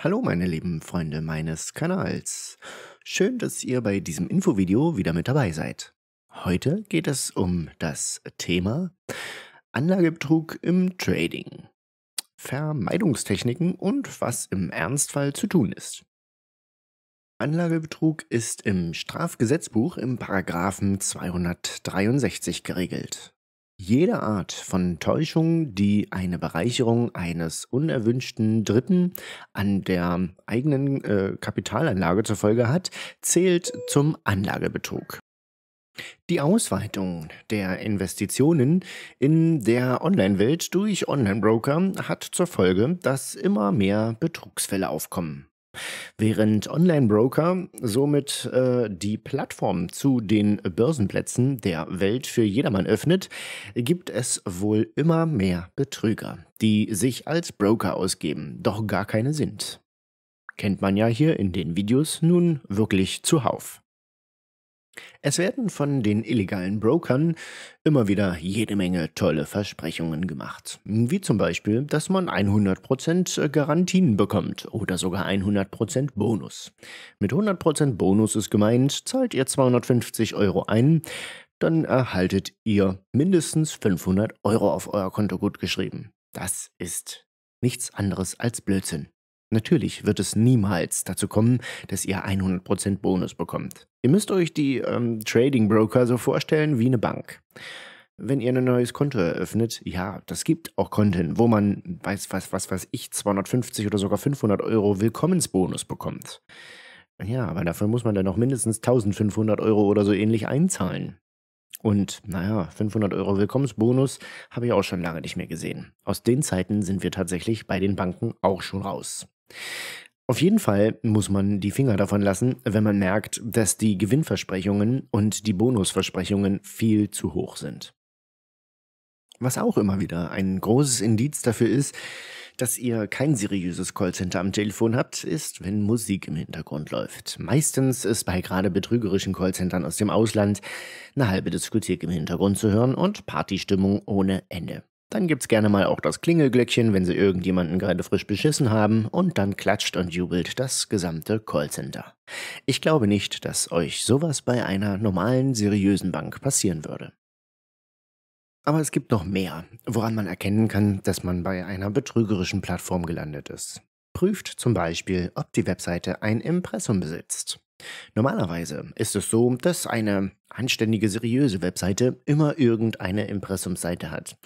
Hallo meine lieben Freunde meines Kanals. Schön, dass ihr bei diesem Infovideo wieder mit dabei seid. Heute geht es um das Thema Anlagebetrug im Trading, Vermeidungstechniken und was im Ernstfall zu tun ist. Anlagebetrug ist im Strafgesetzbuch im Paragraphen 263 geregelt. Jede Art von Täuschung, die eine Bereicherung eines unerwünschten Dritten an der eigenen äh, Kapitalanlage zur Folge hat, zählt zum Anlagebetrug. Die Ausweitung der Investitionen in der Online-Welt durch Online-Broker hat zur Folge, dass immer mehr Betrugsfälle aufkommen während Online-Broker somit äh, die Plattform zu den Börsenplätzen der Welt für jedermann öffnet, gibt es wohl immer mehr Betrüger, die sich als Broker ausgeben, doch gar keine sind. Kennt man ja hier in den Videos nun wirklich zuhauf. Es werden von den illegalen Brokern immer wieder jede Menge tolle Versprechungen gemacht. Wie zum Beispiel, dass man 100% Garantien bekommt oder sogar 100% Bonus. Mit 100% Bonus ist gemeint, zahlt ihr 250 Euro ein, dann erhaltet ihr mindestens 500 Euro auf euer Konto gutgeschrieben. Das ist nichts anderes als Blödsinn. Natürlich wird es niemals dazu kommen, dass ihr 100% Bonus bekommt. Ihr müsst euch die ähm, Trading Broker so vorstellen wie eine Bank. Wenn ihr ein neues Konto eröffnet, ja, das gibt auch Konten, wo man, weiß was, was weiß ich, 250 oder sogar 500 Euro Willkommensbonus bekommt. Ja, aber dafür muss man dann noch mindestens 1500 Euro oder so ähnlich einzahlen. Und naja, 500 Euro Willkommensbonus habe ich auch schon lange nicht mehr gesehen. Aus den Zeiten sind wir tatsächlich bei den Banken auch schon raus. Auf jeden Fall muss man die Finger davon lassen, wenn man merkt, dass die Gewinnversprechungen und die Bonusversprechungen viel zu hoch sind. Was auch immer wieder ein großes Indiz dafür ist, dass ihr kein seriöses Callcenter am Telefon habt, ist, wenn Musik im Hintergrund läuft. Meistens ist bei gerade betrügerischen Callcentern aus dem Ausland eine halbe Diskothek im Hintergrund zu hören und Partystimmung ohne Ende. Dann gibt's gerne mal auch das Klingelglöckchen, wenn Sie irgendjemanden gerade frisch beschissen haben, und dann klatscht und jubelt das gesamte Callcenter. Ich glaube nicht, dass euch sowas bei einer normalen, seriösen Bank passieren würde. Aber es gibt noch mehr, woran man erkennen kann, dass man bei einer betrügerischen Plattform gelandet ist. Prüft zum Beispiel, ob die Webseite ein Impressum besitzt. Normalerweise ist es so, dass eine anständige, seriöse Webseite immer irgendeine Impressumsseite hat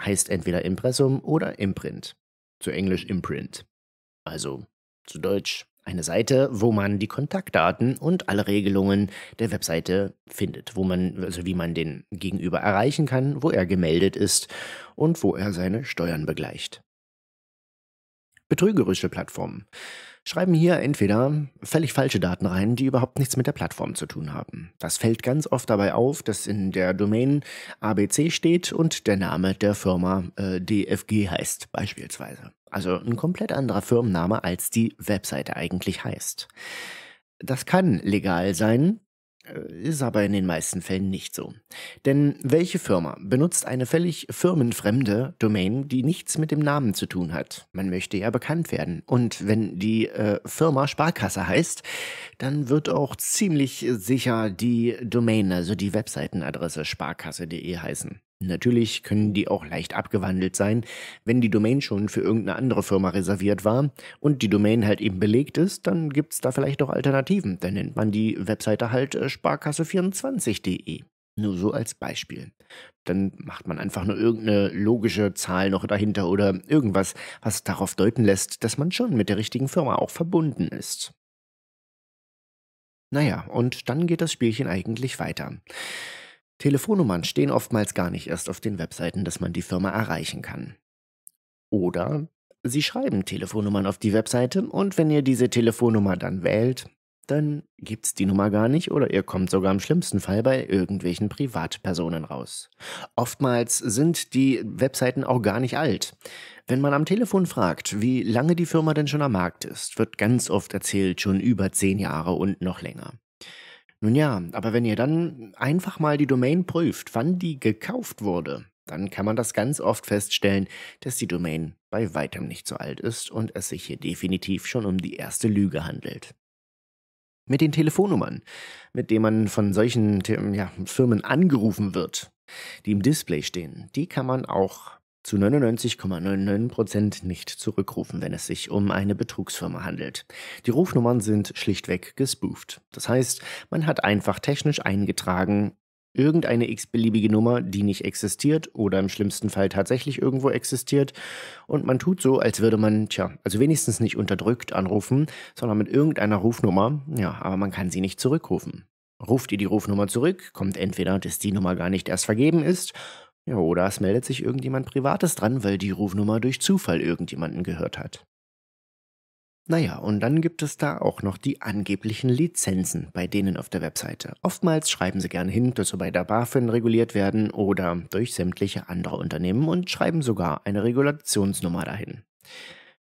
heißt entweder Impressum oder Imprint. Zu Englisch Imprint. Also zu Deutsch eine Seite, wo man die Kontaktdaten und alle Regelungen der Webseite findet, wo man, also wie man den Gegenüber erreichen kann, wo er gemeldet ist und wo er seine Steuern begleicht. Betrügerische Plattformen schreiben hier entweder völlig falsche Daten rein, die überhaupt nichts mit der Plattform zu tun haben. Das fällt ganz oft dabei auf, dass in der Domain ABC steht und der Name der Firma äh, DFG heißt beispielsweise. Also ein komplett anderer Firmenname, als die Webseite eigentlich heißt. Das kann legal sein, äh, ist aber in den meisten Fällen nicht so. Denn welche Firma benutzt eine völlig firmenfremde Domain, die nichts mit dem Namen zu tun hat? Man möchte ja bekannt werden. Und wenn die äh, Firma Sparkasse heißt, dann wird auch ziemlich sicher die Domain, also die Webseitenadresse sparkasse.de heißen. Natürlich können die auch leicht abgewandelt sein, wenn die Domain schon für irgendeine andere Firma reserviert war und die Domain halt eben belegt ist, dann gibt es da vielleicht auch Alternativen. Dann nennt man die Webseite halt äh, sparkasse24.de. Nur so als Beispiel. Dann macht man einfach nur irgendeine logische Zahl noch dahinter oder irgendwas, was darauf deuten lässt, dass man schon mit der richtigen Firma auch verbunden ist. Naja, und dann geht das Spielchen eigentlich weiter. Telefonnummern stehen oftmals gar nicht erst auf den Webseiten, dass man die Firma erreichen kann. Oder Sie schreiben Telefonnummern auf die Webseite und wenn ihr diese Telefonnummer dann wählt, dann gibt's die Nummer gar nicht oder ihr kommt sogar im schlimmsten Fall bei irgendwelchen Privatpersonen raus. Oftmals sind die Webseiten auch gar nicht alt. Wenn man am Telefon fragt, wie lange die Firma denn schon am Markt ist, wird ganz oft erzählt, schon über zehn Jahre und noch länger. Nun ja, aber wenn ihr dann einfach mal die Domain prüft, wann die gekauft wurde, dann kann man das ganz oft feststellen, dass die Domain bei weitem nicht so alt ist und es sich hier definitiv schon um die erste Lüge handelt. Mit den Telefonnummern, mit denen man von solchen ja, Firmen angerufen wird, die im Display stehen, die kann man auch zu 99,99% nicht zurückrufen, wenn es sich um eine Betrugsfirma handelt. Die Rufnummern sind schlichtweg gespooft. Das heißt, man hat einfach technisch eingetragen, irgendeine x-beliebige Nummer, die nicht existiert oder im schlimmsten Fall tatsächlich irgendwo existiert. Und man tut so, als würde man, tja, also wenigstens nicht unterdrückt anrufen, sondern mit irgendeiner Rufnummer, ja, aber man kann sie nicht zurückrufen. Ruft ihr die Rufnummer zurück, kommt entweder, dass die Nummer gar nicht erst vergeben ist, ja, oder es meldet sich irgendjemand Privates dran, weil die Rufnummer durch Zufall irgendjemanden gehört hat. Naja, und dann gibt es da auch noch die angeblichen Lizenzen bei denen auf der Webseite. Oftmals schreiben sie gerne hin, dass sie bei der BaFin reguliert werden oder durch sämtliche andere Unternehmen und schreiben sogar eine Regulationsnummer dahin.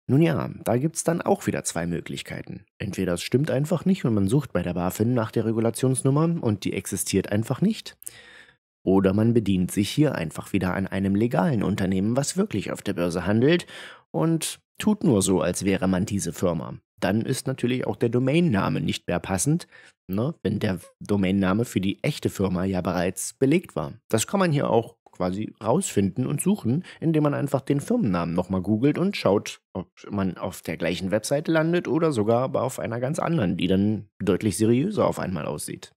Nun ja, da gibt es dann auch wieder zwei Möglichkeiten. Entweder es stimmt einfach nicht und man sucht bei der BaFin nach der Regulationsnummer und die existiert einfach nicht. Oder man bedient sich hier einfach wieder an einem legalen Unternehmen, was wirklich auf der Börse handelt und tut nur so, als wäre man diese Firma. Dann ist natürlich auch der Domainname nicht mehr passend, ne, wenn der Domainname für die echte Firma ja bereits belegt war. Das kann man hier auch quasi rausfinden und suchen, indem man einfach den Firmennamen nochmal googelt und schaut, ob man auf der gleichen Webseite landet oder sogar aber auf einer ganz anderen, die dann deutlich seriöser auf einmal aussieht.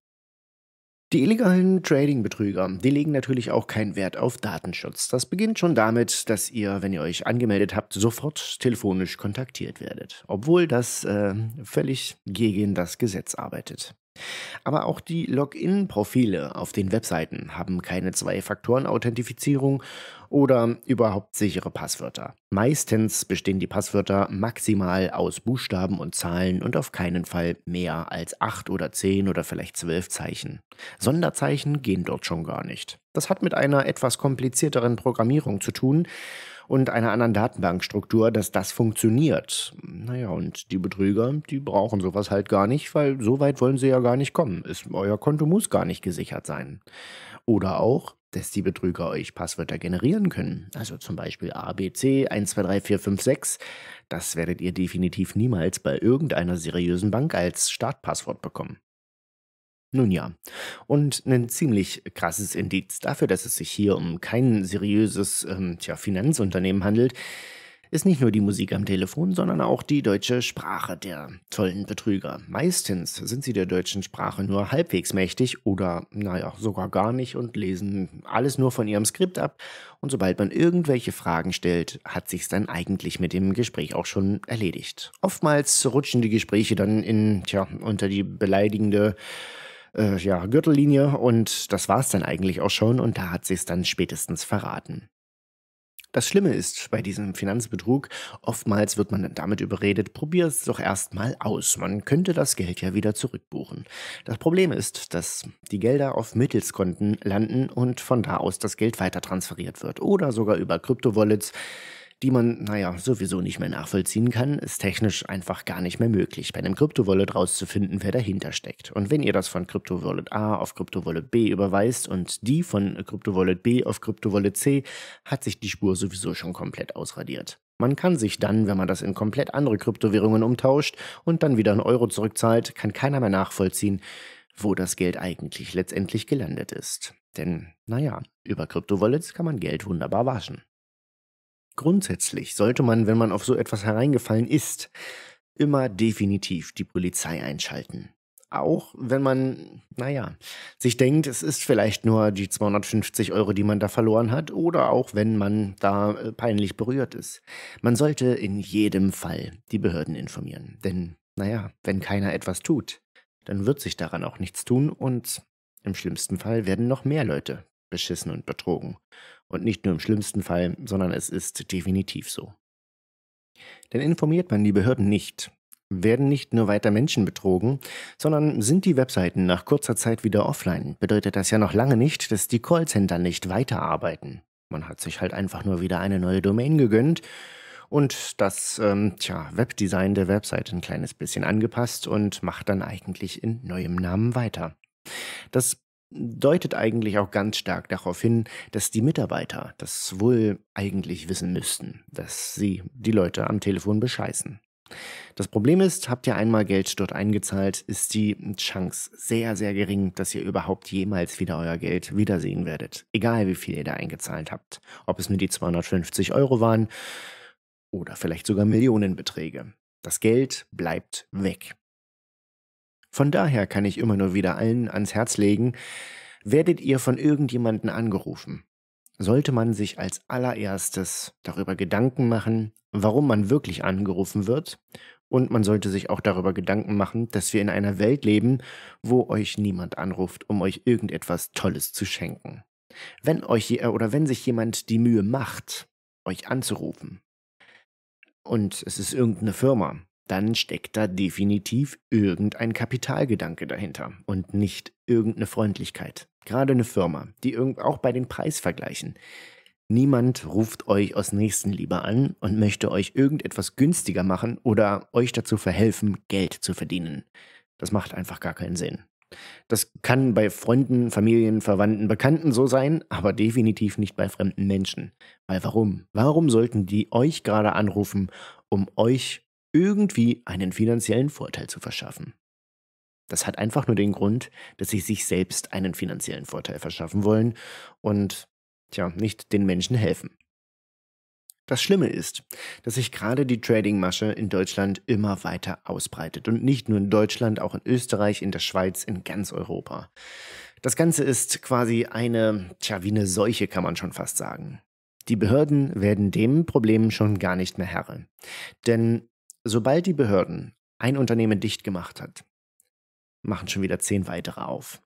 Die illegalen Trading-Betrüger, die legen natürlich auch keinen Wert auf Datenschutz. Das beginnt schon damit, dass ihr, wenn ihr euch angemeldet habt, sofort telefonisch kontaktiert werdet, obwohl das äh, völlig gegen das Gesetz arbeitet. Aber auch die Login-Profile auf den Webseiten haben keine Zwei-Faktoren-Authentifizierung oder überhaupt sichere Passwörter. Meistens bestehen die Passwörter maximal aus Buchstaben und Zahlen und auf keinen Fall mehr als 8 oder 10 oder vielleicht 12 Zeichen. Sonderzeichen gehen dort schon gar nicht. Das hat mit einer etwas komplizierteren Programmierung zu tun und einer anderen Datenbankstruktur, dass das funktioniert. Naja, und die Betrüger, die brauchen sowas halt gar nicht, weil so weit wollen sie ja gar nicht kommen. Ist, euer Konto muss gar nicht gesichert sein. Oder auch, dass die Betrüger euch Passwörter generieren können. Also zum Beispiel ABC 123456. Das werdet ihr definitiv niemals bei irgendeiner seriösen Bank als Startpasswort bekommen. Nun ja, und ein ziemlich krasses Indiz dafür, dass es sich hier um kein seriöses ähm, tja, Finanzunternehmen handelt, ist nicht nur die Musik am Telefon, sondern auch die deutsche Sprache der tollen Betrüger. Meistens sind sie der deutschen Sprache nur halbwegs mächtig oder, naja, sogar gar nicht und lesen alles nur von ihrem Skript ab. Und sobald man irgendwelche Fragen stellt, hat sich's dann eigentlich mit dem Gespräch auch schon erledigt. Oftmals rutschen die Gespräche dann in, tja, unter die beleidigende äh, ja, Gürtellinie und das war's dann eigentlich auch schon und da hat sich's dann spätestens verraten. Das Schlimme ist bei diesem Finanzbetrug, oftmals wird man damit überredet, probier es doch erstmal aus, man könnte das Geld ja wieder zurückbuchen. Das Problem ist, dass die Gelder auf Mittelskonten landen und von da aus das Geld weiter transferiert wird oder sogar über Kryptowallets. wallets die man, naja, sowieso nicht mehr nachvollziehen kann, ist technisch einfach gar nicht mehr möglich, bei einem Kryptowallet rauszufinden, wer dahinter steckt. Und wenn ihr das von Kryptowallet A auf Kryptowallet B überweist und die von Kryptowallet B auf Kryptowallet C, hat sich die Spur sowieso schon komplett ausradiert. Man kann sich dann, wenn man das in komplett andere Kryptowährungen umtauscht und dann wieder einen Euro zurückzahlt, kann keiner mehr nachvollziehen, wo das Geld eigentlich letztendlich gelandet ist. Denn, naja, über Kryptowallets kann man Geld wunderbar waschen grundsätzlich sollte man, wenn man auf so etwas hereingefallen ist, immer definitiv die Polizei einschalten. Auch wenn man, naja, sich denkt, es ist vielleicht nur die 250 Euro, die man da verloren hat, oder auch wenn man da äh, peinlich berührt ist. Man sollte in jedem Fall die Behörden informieren. Denn, naja, wenn keiner etwas tut, dann wird sich daran auch nichts tun und im schlimmsten Fall werden noch mehr Leute beschissen und betrogen. Und nicht nur im schlimmsten Fall, sondern es ist definitiv so. Denn informiert man die Behörden nicht, werden nicht nur weiter Menschen betrogen, sondern sind die Webseiten nach kurzer Zeit wieder offline, bedeutet das ja noch lange nicht, dass die Callcenter nicht weiterarbeiten. Man hat sich halt einfach nur wieder eine neue Domain gegönnt und das ähm, tja, Webdesign der Webseite ein kleines bisschen angepasst und macht dann eigentlich in neuem Namen weiter. Das deutet eigentlich auch ganz stark darauf hin, dass die Mitarbeiter das wohl eigentlich wissen müssten, dass sie die Leute am Telefon bescheißen. Das Problem ist, habt ihr einmal Geld dort eingezahlt, ist die Chance sehr, sehr gering, dass ihr überhaupt jemals wieder euer Geld wiedersehen werdet. Egal wie viel ihr da eingezahlt habt. Ob es nur die 250 Euro waren oder vielleicht sogar Millionenbeträge. Das Geld bleibt weg. Von daher kann ich immer nur wieder allen ans Herz legen, werdet ihr von irgendjemanden angerufen, sollte man sich als allererstes darüber Gedanken machen, warum man wirklich angerufen wird. Und man sollte sich auch darüber Gedanken machen, dass wir in einer Welt leben, wo euch niemand anruft, um euch irgendetwas Tolles zu schenken. Wenn euch äh, oder wenn sich jemand die Mühe macht, euch anzurufen, und es ist irgendeine Firma, dann steckt da definitiv irgendein Kapitalgedanke dahinter und nicht irgendeine Freundlichkeit. Gerade eine Firma, die auch bei den Preisvergleichen. Niemand ruft euch aus Nächstenliebe an und möchte euch irgendetwas günstiger machen oder euch dazu verhelfen, Geld zu verdienen. Das macht einfach gar keinen Sinn. Das kann bei Freunden, Familien, Verwandten, Bekannten so sein, aber definitiv nicht bei fremden Menschen. Weil warum? Warum sollten die euch gerade anrufen, um euch irgendwie einen finanziellen Vorteil zu verschaffen. Das hat einfach nur den Grund, dass sie sich selbst einen finanziellen Vorteil verschaffen wollen und, tja, nicht den Menschen helfen. Das Schlimme ist, dass sich gerade die Trading-Masche in Deutschland immer weiter ausbreitet. Und nicht nur in Deutschland, auch in Österreich, in der Schweiz, in ganz Europa. Das Ganze ist quasi eine, tja, wie eine Seuche kann man schon fast sagen. Die Behörden werden dem Problem schon gar nicht mehr Herre. Denn Sobald die Behörden ein Unternehmen dicht gemacht hat, machen schon wieder zehn weitere auf.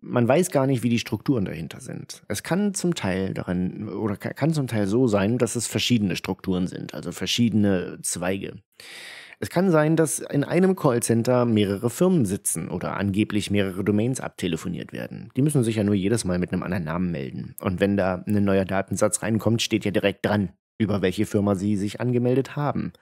Man weiß gar nicht, wie die Strukturen dahinter sind. Es kann zum Teil darin oder kann zum Teil so sein, dass es verschiedene Strukturen sind, also verschiedene Zweige. Es kann sein, dass in einem Callcenter mehrere Firmen sitzen oder angeblich mehrere Domains abtelefoniert werden. Die müssen sich ja nur jedes Mal mit einem anderen Namen melden. Und wenn da ein neuer Datensatz reinkommt, steht ja direkt dran, über welche Firma sie sich angemeldet haben.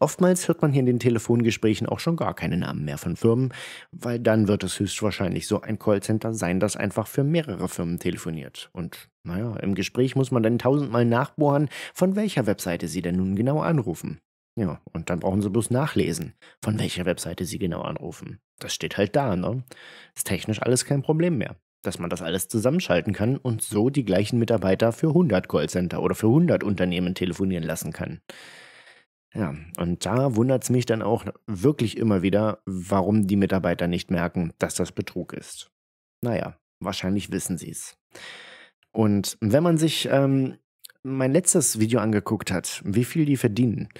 Oftmals hört man hier in den Telefongesprächen auch schon gar keine Namen mehr von Firmen, weil dann wird es höchstwahrscheinlich so ein Callcenter sein, das einfach für mehrere Firmen telefoniert. Und naja, im Gespräch muss man dann tausendmal nachbohren, von welcher Webseite sie denn nun genau anrufen. Ja, und dann brauchen sie bloß nachlesen, von welcher Webseite sie genau anrufen. Das steht halt da, ne? Ist technisch alles kein Problem mehr dass man das alles zusammenschalten kann und so die gleichen Mitarbeiter für 100 Callcenter oder für 100 Unternehmen telefonieren lassen kann. Ja, und da wundert es mich dann auch wirklich immer wieder, warum die Mitarbeiter nicht merken, dass das Betrug ist. Naja, wahrscheinlich wissen sie es. Und wenn man sich ähm, mein letztes Video angeguckt hat, wie viel die verdienen,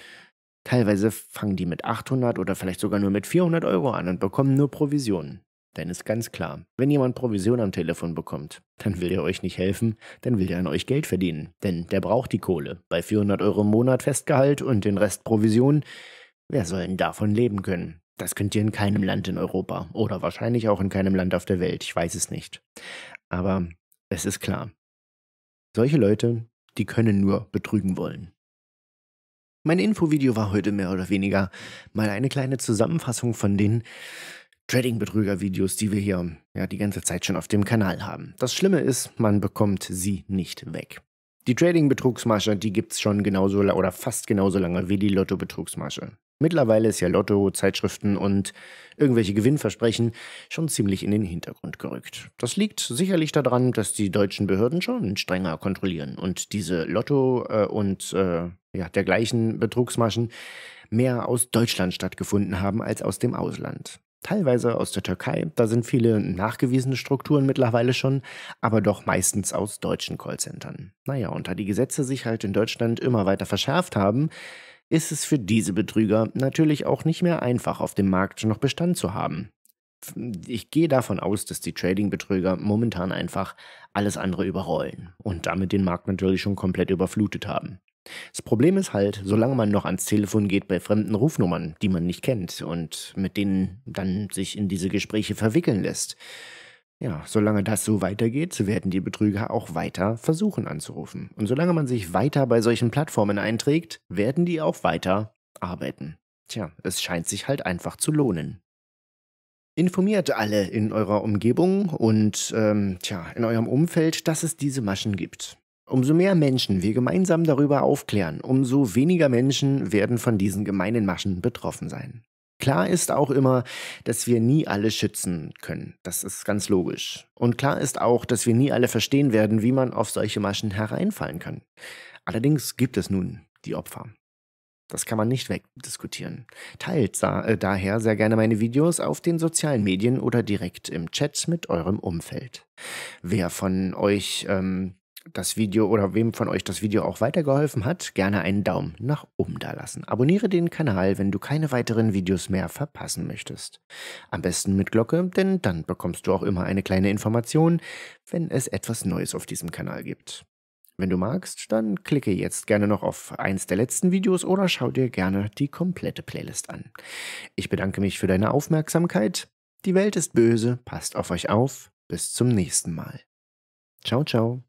teilweise fangen die mit 800 oder vielleicht sogar nur mit 400 Euro an und bekommen nur Provisionen. Denn ist ganz klar, wenn jemand Provision am Telefon bekommt, dann will er euch nicht helfen, dann will er an euch Geld verdienen. Denn der braucht die Kohle. Bei 400 Euro im Monat Festgehalt und den Rest Provision. Wer soll denn davon leben können? Das könnt ihr in keinem Land in Europa oder wahrscheinlich auch in keinem Land auf der Welt. Ich weiß es nicht. Aber es ist klar. Solche Leute, die können nur betrügen wollen. Mein Infovideo war heute mehr oder weniger mal eine kleine Zusammenfassung von den Trading-Betrüger-Videos, die wir hier ja die ganze Zeit schon auf dem Kanal haben. Das Schlimme ist, man bekommt sie nicht weg. Die Trading-Betrugsmasche, die gibt es schon genauso oder fast genauso lange wie die Lotto-Betrugsmasche. Mittlerweile ist ja Lotto, Zeitschriften und irgendwelche Gewinnversprechen schon ziemlich in den Hintergrund gerückt. Das liegt sicherlich daran, dass die deutschen Behörden schon strenger kontrollieren und diese Lotto äh, und äh, ja, dergleichen Betrugsmaschen mehr aus Deutschland stattgefunden haben als aus dem Ausland teilweise aus der Türkei. Da sind viele nachgewiesene Strukturen mittlerweile schon, aber doch meistens aus deutschen Callcentern. Naja, und da die Gesetze sich halt in Deutschland immer weiter verschärft haben, ist es für diese Betrüger natürlich auch nicht mehr einfach, auf dem Markt noch Bestand zu haben. Ich gehe davon aus, dass die Trading-Betrüger momentan einfach alles andere überrollen und damit den Markt natürlich schon komplett überflutet haben. Das Problem ist halt, solange man noch ans Telefon geht bei fremden Rufnummern, die man nicht kennt und mit denen dann sich in diese Gespräche verwickeln lässt. Ja, solange das so weitergeht, werden die Betrüger auch weiter versuchen anzurufen. Und solange man sich weiter bei solchen Plattformen einträgt, werden die auch weiter arbeiten. Tja, es scheint sich halt einfach zu lohnen. Informiert alle in eurer Umgebung und ähm, tja, in eurem Umfeld, dass es diese Maschen gibt. Umso mehr Menschen wir gemeinsam darüber aufklären, umso weniger Menschen werden von diesen gemeinen Maschen betroffen sein. Klar ist auch immer, dass wir nie alle schützen können. Das ist ganz logisch. Und klar ist auch, dass wir nie alle verstehen werden, wie man auf solche Maschen hereinfallen kann. Allerdings gibt es nun die Opfer. Das kann man nicht wegdiskutieren. Teilt äh, daher sehr gerne meine Videos auf den sozialen Medien oder direkt im Chat mit eurem Umfeld. Wer von euch ähm, das Video oder wem von euch das Video auch weitergeholfen hat, gerne einen Daumen nach oben da lassen. Abonniere den Kanal, wenn du keine weiteren Videos mehr verpassen möchtest. Am besten mit Glocke, denn dann bekommst du auch immer eine kleine Information, wenn es etwas Neues auf diesem Kanal gibt. Wenn du magst, dann klicke jetzt gerne noch auf eins der letzten Videos oder schau dir gerne die komplette Playlist an. Ich bedanke mich für deine Aufmerksamkeit. Die Welt ist böse, passt auf euch auf. Bis zum nächsten Mal. Ciao, ciao.